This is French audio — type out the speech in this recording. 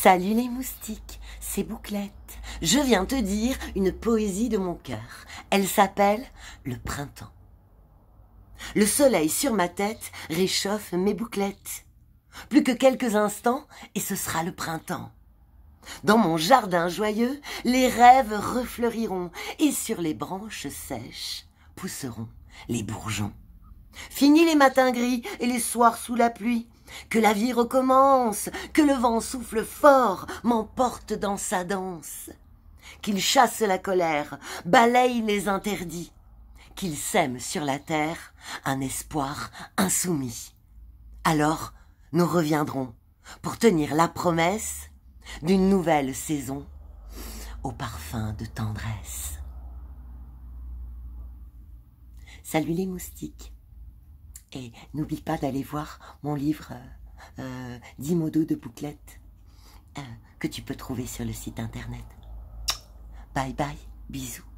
Salut les moustiques, ces Bouclette. Je viens te dire une poésie de mon cœur. Elle s'appelle Le printemps. Le soleil sur ma tête réchauffe mes bouclettes. Plus que quelques instants et ce sera le printemps. Dans mon jardin joyeux, les rêves refleuriront et sur les branches sèches pousseront les bourgeons. Fini les matins gris et les soirs sous la pluie que la vie recommence, que le vent souffle fort, m'emporte dans sa danse, qu'il chasse la colère, balaye les interdits, qu'il sème sur la terre un espoir insoumis. Alors, nous reviendrons pour tenir la promesse d'une nouvelle saison au parfum de tendresse. Salut les moustiques. Et n'oublie pas d'aller voir mon livre euh, 10 euh, de bouclette euh, que tu peux trouver sur le site internet. Bye bye, bisous.